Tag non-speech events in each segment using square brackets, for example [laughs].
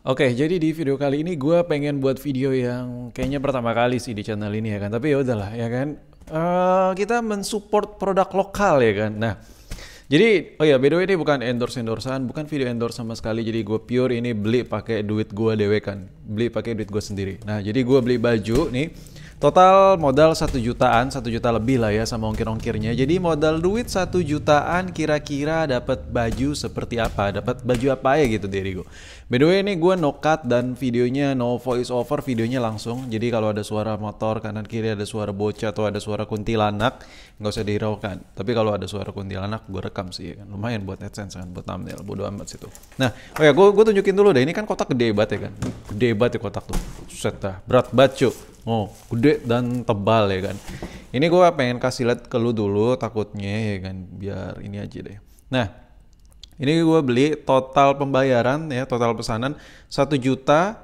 Oke, jadi di video kali ini gue pengen buat video yang kayaknya pertama kali sih di channel ini ya kan. Tapi ya udahlah ya kan. Uh, kita mensupport produk lokal ya kan. Nah, jadi oh ya by the way ini bukan endorse endorsean, bukan video endorse sama sekali. Jadi gue pure ini beli pakai duit gue dewe kan, beli pakai duit gue sendiri. Nah, jadi gue beli baju nih Total modal satu jutaan, satu juta lebih lah ya sama ongkir-ongkirnya. Jadi modal duit satu jutaan kira-kira dapat baju seperti apa? Dapat baju apa ya gitu diri gue By the way ini gue no cut dan videonya no voice over, videonya langsung. Jadi kalau ada suara motor kanan kiri ada suara bocah atau ada suara kuntilanak nggak usah dihiraukan. Tapi kalau ada suara kuntilanak gue rekam sih kan. Lumayan buat AdSense kan buat thumbnail. Bodo amat situ. Nah, oke oh ya gue tunjukin dulu deh ini kan kotak gede banget ya kan. Gede banget ya kotak tuh. Set dah. Berat banget Oh, gede gede dan tebal ya kan. Ini gue pengen kasih lihat ke lu dulu takutnya ya kan biar ini aja deh. Nah, ini gue beli total pembayaran ya total pesanan satu juta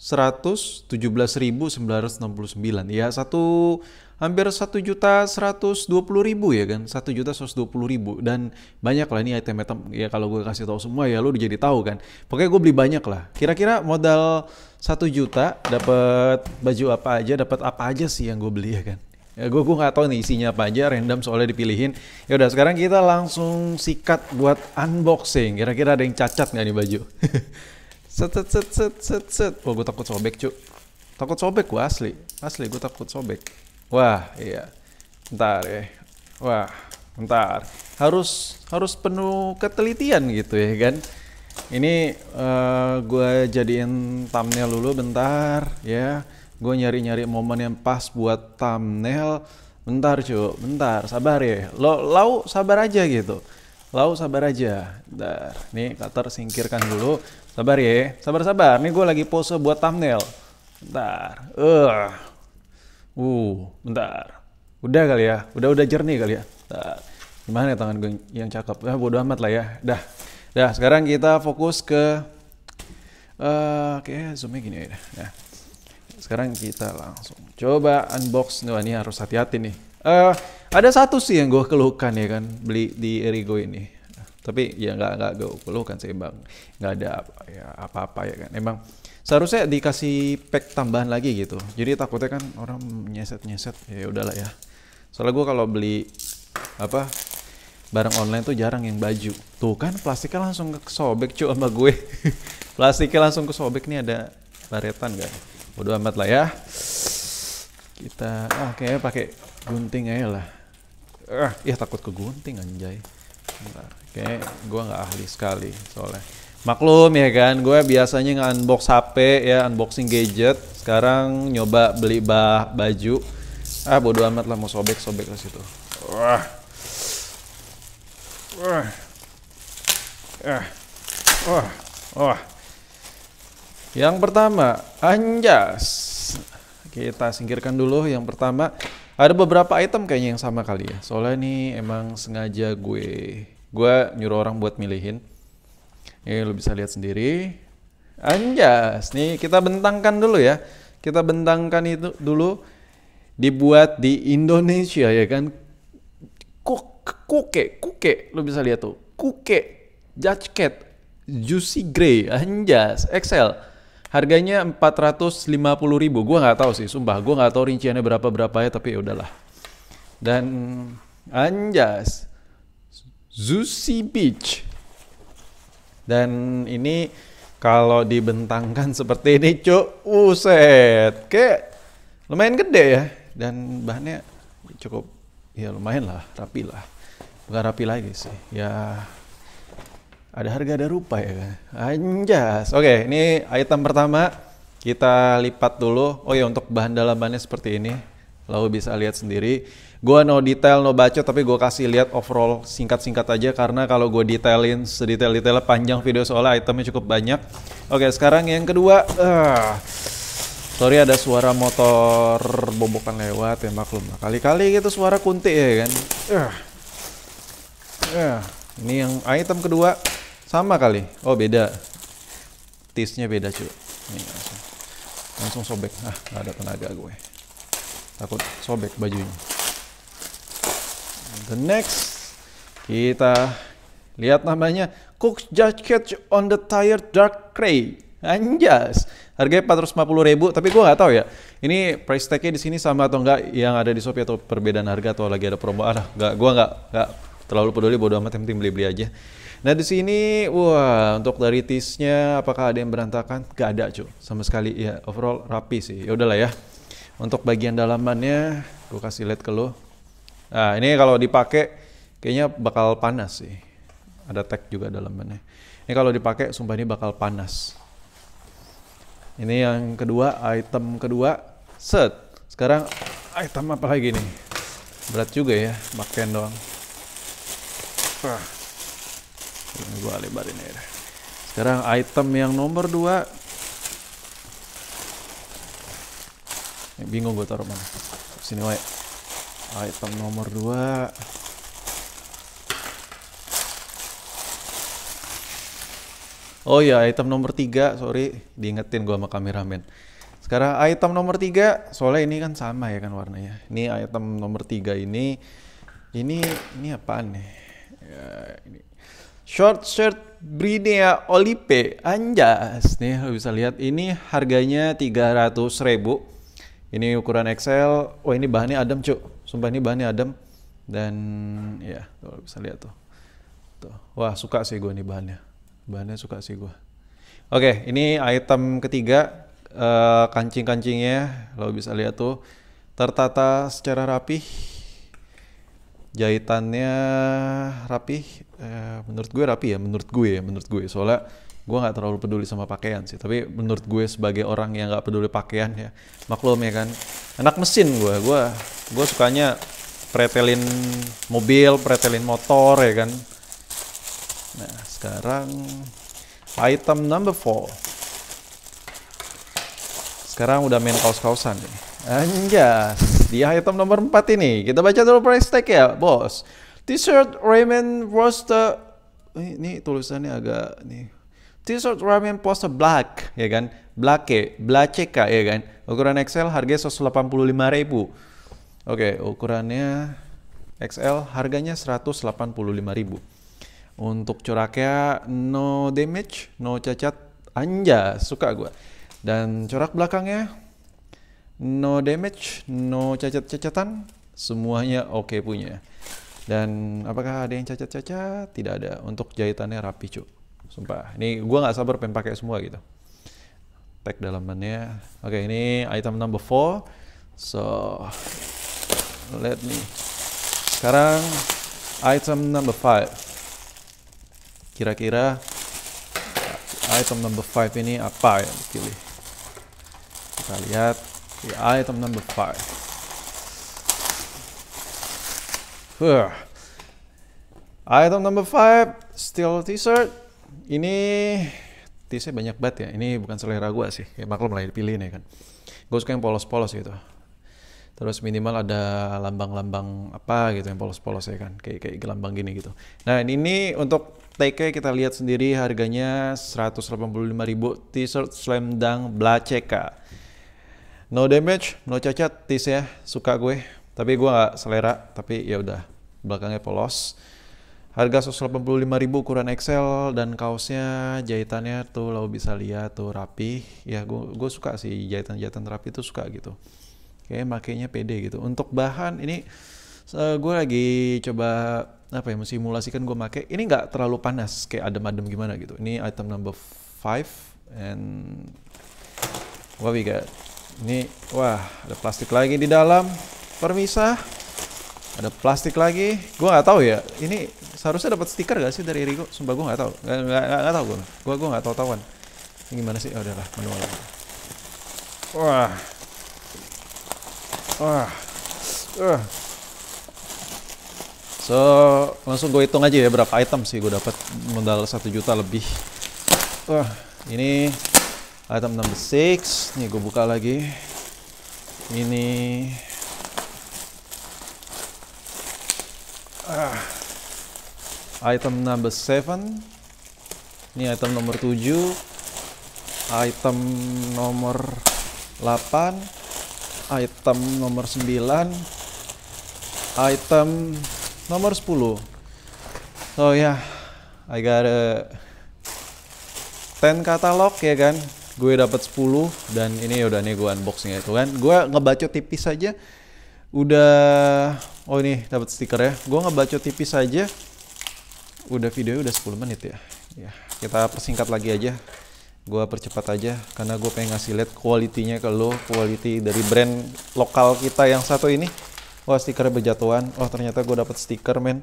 seratus tujuh belas ribu sembilan ratus enam puluh sembilan ya satu hampir satu juta puluh ribu ya kan satu juta puluh ribu dan banyak lah ini item-item ya kalau gue kasih tahu semua ya lo udah jadi tahu kan pokoknya gue beli banyak lah kira-kira modal satu juta dapat baju apa aja dapat apa aja sih yang gue beli ya kan ya gue gue nggak tahu nih isinya apa aja random soalnya dipilihin ya udah sekarang kita langsung sikat buat unboxing kira-kira ada yang cacat nggak nih baju [laughs] set set set set set set oh gue takut sobek cuk takut sobek gue asli asli gue takut sobek Wah, iya. Ntar, ya. Wah, ntar. Harus harus penuh ketelitian gitu ya kan. Ini uh, eh, gue jadiin thumbnail dulu bentar ya. Gue nyari-nyari momen yang pas buat thumbnail. Bentar cu, bentar, sabar ya. Lo, lau sabar aja gitu. Lau sabar aja. Bentar. Nih cutter singkirkan dulu. Sabar ya. Sabar-sabar. Nih gue lagi pose buat thumbnail. Bentar. Eh, uh. Uh, bentar. Udah kali ya. Udah udah jernih kali ya. Bentar. Gimana ya tangan gue yang cakep? Ah, bodo amat lah ya. Dah. Dah, sekarang kita fokus ke eh uh, zoom gini aja. Nah. Sekarang kita langsung coba unbox. nih. ini harus hati-hati nih. Eh, uh, ada satu sih yang gue keluhkan ya kan beli di Erigo ini. Tapi ya nggak nggak gue keluhkan sih bang. Nggak ada apa, apa-apa ya kan. Emang seharusnya dikasih pack tambahan lagi gitu jadi takutnya kan orang nyeset nyeset ya udahlah ya soalnya gue kalau beli apa barang online tuh jarang yang baju tuh kan plastiknya langsung ke sobek cuy sama gue [laughs] plastiknya langsung ke sobek nih ada baretan gak Udah amat lah ya kita ah kayaknya pakai gunting aja lah ah ya takut ke gunting anjay Bentar. kayak gue nggak ahli sekali soalnya Maklum ya kan, gue biasanya nge-unbox HP ya, unboxing gadget. Sekarang nyoba beli bah baju. Ah bodo amat lah mau sobek-sobek ke situ. Wah. Wah. eh Wah. Wah. Yang pertama, anjas. Kita singkirkan dulu yang pertama. Ada beberapa item kayaknya yang sama kali ya. Soalnya ini emang sengaja gue gue nyuruh orang buat milihin ini lo bisa lihat sendiri. Anjas, nih kita bentangkan dulu ya. Kita bentangkan itu dulu dibuat di Indonesia ya kan. Kuk, kuke, kuke, lo bisa lihat tuh. Kuke, Judge Cat, Juicy Grey, Anjas, Excel. Harganya 450 ribu. gue nggak tahu sih, sumpah. gue nggak tahu rinciannya berapa berapa ya, tapi ya udahlah. Dan Anjas, Juicy Beach, dan ini kalau dibentangkan [laughs] seperti ini, cuk, uset, kayak lumayan gede ya. Dan bahannya cukup, ya lumayan lah, rapi lah. Bukan rapi lagi sih, ya ada harga ada rupa ya. kan. Anjas. Oke, okay, ini item pertama kita lipat dulu. Oh ya untuk bahan dalamannya seperti ini. Lalu bisa lihat sendiri gue no detail no baca tapi gue kasih lihat overall singkat-singkat aja karena kalau gue detailin sedetail-detailnya panjang video soalnya itemnya cukup banyak oke sekarang yang kedua uh, sorry ada suara motor bobokan lewat ya maklum kali-kali gitu suara kunti ya kan uh, uh, ini yang item kedua sama kali oh beda tisnya beda cuy Ini langsung. langsung sobek ah gak ada tenaga gue takut sobek bajunya The next kita lihat namanya Cook Jacket on the Tire Dark Grey. Anjas. Harganya 450.000, tapi gua nggak tahu ya. Ini price tagnya nya di sini sama atau enggak yang ada di Shopee atau perbedaan harga atau lagi ada promo. Ah, enggak, gua nggak nggak terlalu peduli bodo amat yang penting beli-beli aja. Nah di sini, wah untuk dari tisnya apakah ada yang berantakan? Gak ada cuy, sama sekali ya overall rapi sih. Ya udahlah ya. Untuk bagian dalamannya, gue kasih lihat ke lo. Nah, ini kalau dipakai kayaknya bakal panas sih. Ada tag juga dalamnya. Ini kalau dipakai sumpah ini bakal panas. Ini yang kedua, item kedua. Set. Sekarang item apa lagi nih? Berat juga ya, pakaian doang. Ini gua lebarin ya. Sekarang item yang nomor dua. bingung gue taruh mana. Sini wae item nomor 2 Oh ya, item nomor 3, sorry, diingetin gua sama kameramen. Sekarang item nomor 3, soalnya ini kan sama ya kan warnanya. Ini item nomor 3 ini, ini, ini apaan nih? Ya, ini. Short shirt Brinea Olipe, anjas. Nih, lo bisa lihat, ini harganya 300 ribu. Ini ukuran XL, oh ini bahannya adem cuk. Sumpah ini bahannya adem dan ya tuh, bisa lihat tuh. tuh. Wah suka sih gue nih bahannya. Bahannya suka sih gue. Oke, ini item ketiga uh, kancing-kancingnya lo bisa lihat tuh tertata secara rapih. Jahitannya rapih, uh, menurut gue rapi ya, menurut gue ya, menurut gue soalnya gue nggak terlalu peduli sama pakaian sih tapi menurut gue sebagai orang yang nggak peduli pakaian ya maklum ya kan Enak mesin gue gue gue sukanya pretelin mobil pretelin motor ya kan nah sekarang item number four sekarang udah main kaos kaosan nih anjas di item nomor 4 ini kita baca dulu price tag ya bos t-shirt Raymond Roster eh, ini tulisannya agak nih T-shirt ramen pose black, ya kan? Black Blake, ya, blaceka, ya kan? Ukuran XL harganya 185 ribu. Oke, ukurannya XL harganya 185 ribu. Untuk coraknya no damage, no cacat, anja, suka gue. Dan corak belakangnya no damage, no cacat-cacatan, semuanya oke okay punya. Dan apakah ada yang cacat-cacat? Tidak ada. Untuk jahitannya rapi, cuk sumpah ini gue nggak sabar pengen pakai semua gitu tag dalamannya oke okay, ini item number 4 so let me sekarang item number 5 kira-kira item number 5 ini apa yang dipilih kita lihat di item number 5 Huh. Item number five, still t-shirt. Ini tisnya banyak banget ya. Ini bukan selera gue sih. Ya maklum lah dipilih nih kan. Gue suka yang polos-polos gitu. Terus minimal ada lambang-lambang apa gitu yang polos-polos ya kan. Kayak kayak lambang gini gitu. Nah ini untuk TK ya, kita lihat sendiri harganya 185.000 t-shirt slam dunk blaceka. No damage, no cacat, tis ya, suka gue. Tapi gue nggak selera, tapi ya udah belakangnya polos. Harga 185 ribu ukuran XL dan kaosnya jahitannya tuh lo bisa lihat tuh rapi. Ya gue gue suka sih jahitan-jahitan rapi tuh suka gitu. Kayak makainya pede gitu. Untuk bahan ini uh, eh, gue lagi coba apa ya simulasikan gue make. Ini nggak terlalu panas kayak adem-adem gimana gitu. Ini item number 5 and what we got. Ini wah ada plastik lagi di dalam. Permisah. Ada plastik lagi. Gua nggak tahu ya. Ini seharusnya dapat stiker gak sih dari Rigo? Sumpah gua nggak tahu. Nggak nggak tahu gue. Gua gua nggak tahu tahuan Ini gimana sih? Oh, udahlah, manual. Wah. Wah. Uh. So, langsung gue hitung aja ya berapa item sih gue dapat modal satu juta lebih. Wah, ini item number six. Nih gue buka lagi. Ini Uh, item number 7. Ini item nomor 7. Item nomor 8. Item nomor 9. Item nomor 10. So ya yeah, I got a 10 katalog ya kan. Gue dapat 10 dan ini udah nih gue unboxing itu kan. Gue ngebaca tipis aja udah Oh ini dapat stiker ya. Gue baca tipis saja, Udah video udah 10 menit ya. Ya kita persingkat lagi aja. Gua percepat aja karena gue pengen ngasih lihat kualitinya ke lo, quality dari brand lokal kita yang satu ini. Wah stiker berjatuhan. Oh ternyata gue dapat stiker men.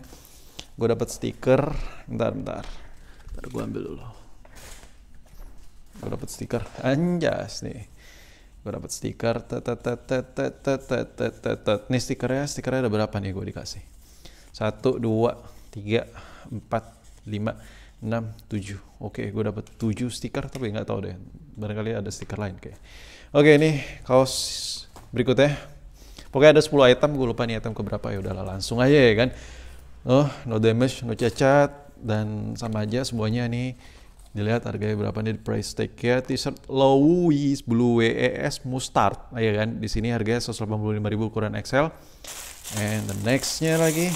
Gue dapat stiker. Bentar bentar. Bentar gue ambil dulu. Gue dapat stiker. Anjas nih gue dapat stiker nih stikernya stikernya ada berapa nih gue dikasih satu dua tiga empat lima enam tujuh oke gue dapat tujuh stiker tapi nggak tahu deh barangkali ada stiker lain kayak oke ini kaos berikutnya pokoknya ada sepuluh item gue lupa nih item keberapa ya udahlah langsung aja ya kan oh no damage no cacat dan sama aja semuanya nih dilihat harganya berapa nih price tag ya t-shirt Louis Blue WES Mustard ya kan di sini harganya 185.000 ukuran XL and the nextnya lagi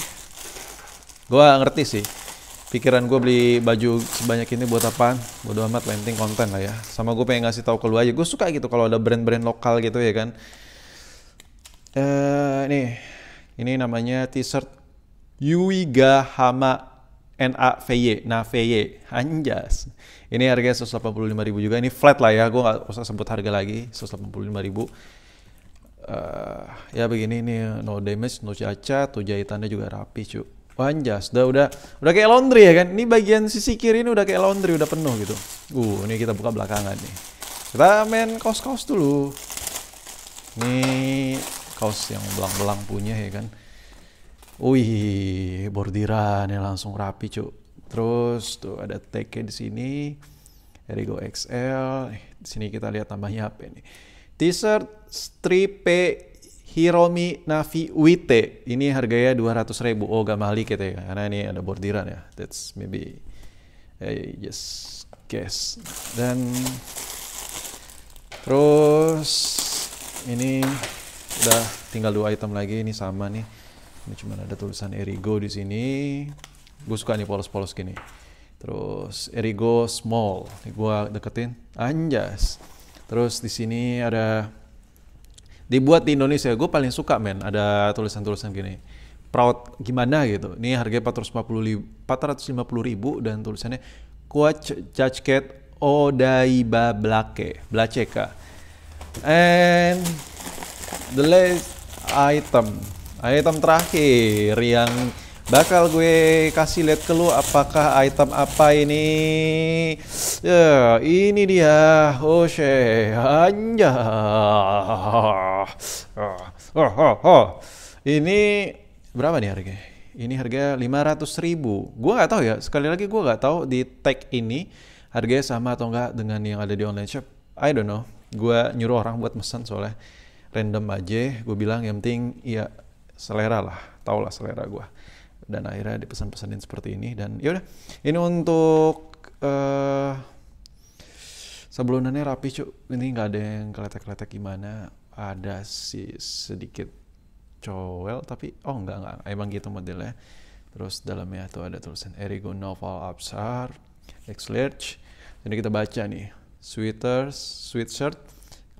gua ngerti sih pikiran gue beli baju sebanyak ini buat apa bodo amat penting konten lah ya sama gue pengen ngasih tahu ke lu aja gue suka gitu kalau ada brand-brand lokal gitu ya kan eh uh, nih ini namanya t-shirt Yuiga Hama NAVY, NAVY, anjas. Ini harganya ribu juga. Ini flat lah ya, gue nggak usah sebut harga lagi, ribu. Uh, ya begini nih no damage, no cacat, tuh jahitannya juga rapi cu. Anjas, udah udah udah kayak laundry ya kan. Ini bagian sisi kiri ini udah kayak laundry, udah penuh gitu. Uh, ini kita buka belakangan nih. Kita main kaos-kaos dulu. Ini kaos yang belang-belang punya ya kan. Wih, bordiran ya langsung rapi cuk. Terus tuh ada teke di sini. Erigo XL. Eh, di sini kita lihat tambahnya apa ini. T-shirt strip Hiromi Navi Wite. Ini harganya 200 ribu. Oh, gak mahal dikit ya. Karena ini ada bordiran ya. That's maybe... Eh, yes, guess. Dan... Terus... Ini... Udah tinggal dua item lagi. Ini sama nih ini cuma ada tulisan Erigo di sini gue suka nih polos-polos gini terus Erigo small ini gue deketin anjas terus di sini ada dibuat di Indonesia gue paling suka men ada tulisan-tulisan gini proud gimana gitu ini harganya 450 ribu, 450 ribu dan tulisannya Coach Judgecat Odaiba Blake Blaceka and the last item item terakhir yang bakal gue kasih lihat ke lu apakah item apa ini ya ini dia oh anja oh, oh, oh. ini berapa nih harganya ini harga 500.000 ribu gue nggak tahu ya sekali lagi gue nggak tahu di tag ini harganya sama atau enggak dengan yang ada di online shop I don't know gue nyuruh orang buat pesan soalnya random aja gue bilang yang penting ya selera lah, tau lah selera gue. Dan akhirnya dipesan-pesanin seperti ini dan yaudah ini untuk uh, eh, sebelumnya rapi cuk ini nggak ada yang keletek-keletek gimana ada si sedikit cowel tapi oh nggak nggak emang gitu modelnya terus dalamnya tuh ada tulisan Erigo Novel Absar X Large jadi kita baca nih sweaters sweatshirt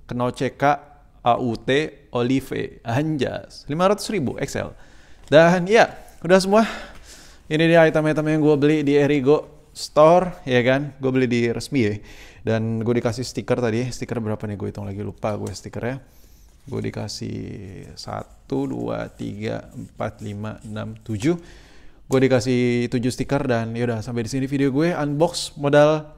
kenal CK AUT Olive Anjas 500 ribu XL dan ya udah semua ini dia item-item yang gue beli di Erigo Store ya kan gue beli di resmi ya dan gue dikasih stiker tadi stiker berapa nih gue hitung lagi lupa gue stikernya gue dikasih 1, 2, 3, 4, 5, 6, 7 gue dikasih 7 stiker dan yaudah sampai di sini video gue unbox modal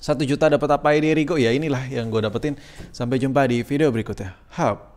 satu juta dapat apa ini Riko Ya inilah yang gue dapetin. Sampai jumpa di video berikutnya. Hap.